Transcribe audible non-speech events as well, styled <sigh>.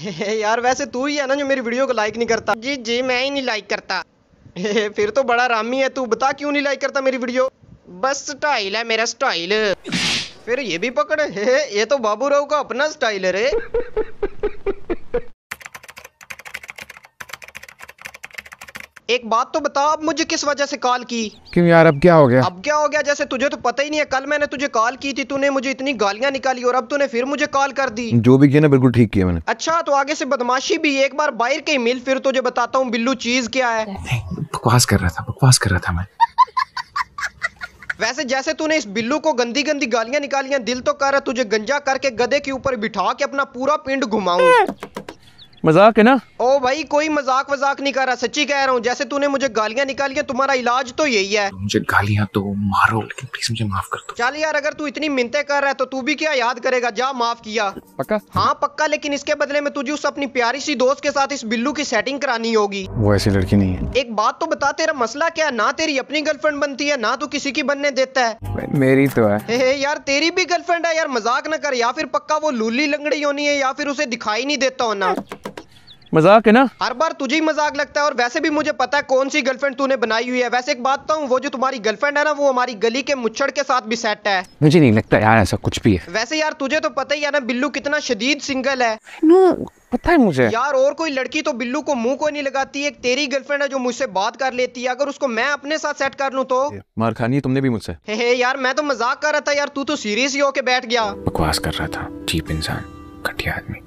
<laughs> यार वैसे तू ही है ना जो मेरी वीडियो को लाइक नहीं करता जी जी मैं ही नहीं लाइक करता <laughs> फिर तो बड़ा रामी है तू बता क्यों नहीं लाइक करता मेरी वीडियो बस स्टाइल है मेरा स्टाइल <laughs> फिर ये भी पकड़ ये तो बाबू राव का अपना स्टाइल है रे एक बात तो बता अब मुझे किस वजह से कॉल की क्यों यार अब क्या हो गया अब क्या हो गया जैसे तुझे तो पता ही नहीं है कल मैंने तुझे कॉल की थी तूने मुझे इतनी गालियाँ निकाली और अब तूने फिर मुझे कॉल कर दी जो भी किया ना बिल्कुल ठीक किया मैंने अच्छा तो आगे से बदमाशी भी एक बार बाहर के मिल फिर तुझे बताता हूँ बिल्लू चीज क्या है बकवास कर रहा था बकवास कर रहा था मैं वैसे जैसे तूने इस बिल्लू को गंदी गंदी गालियां निकालियां दिल तो कर रहा तुझे गंजा करके गधे के ऊपर बिठा के अपना पूरा पिंड घुमाऊं मजाक है ना ओ भाई कोई मजाक वजाक नहीं कर रहा सच्ची कह रहा हूँ जैसे तूने मुझे गालियाँ निकाली है तुम्हारा इलाज तो यही है मुझे गालियाँ तो मारो लेकिन प्लीज मुझे माफ कर दो चल यार अगर तू इतनी मिनते कर रहा है तो तू भी क्या याद करेगा जा माफ किया पक्का हाँ पक्का लेकिन इसके बदले में तुझे उस अपनी प्यारी सी दोस्त के साथ इस बिल्लू की सेटिंग करानी होगी वो ऐसी लड़की नहीं है एक बात तो बता तेरा मसला क्या ना तेरी अपनी गर्लफ्रेंड बनती है ना तू किसी की बनने देता है मेरी तो है यार तेरी भी गर्लफ्रेंड है यार मजाक न कर या फिर पक्का वो लूली लंगड़ी होनी है या फिर उसे दिखाई नहीं देता होना मजाक है ना हर बार तुझे ही मजाक लगता है और वैसे भी मुझे पता है कौन सी गर्लफ्रेंड तूने बनाई हुई है वैसे एक बात बताऊँ वो जो तुम्हारी गर्लफ्रेंड है ना वो हमारी गली के मुच्छड़ के साथ भी सेट है मुझे नहीं लगता यार ऐसा कुछ भी है वैसे यार तुझे तो पता ही है ना बिल्लू कितना शदीद सिंगल है नो पता है मुझे यार और कोई लड़की तो बिल्लू को मुंह को नहीं लगाती एक तेरी गर्लफ्रेंड है जो मुझसे बात कर लेती है अगर उसको मैं अपने साथ सेट कर लूँ तो मार खानी तुमने भी मुझसे हे हे यार मैं तो मजाक कर रहा था यार तू तो सीरियस ही होके बैठ गया बकवास कर रहा था चीप इंसान घटिया आदमी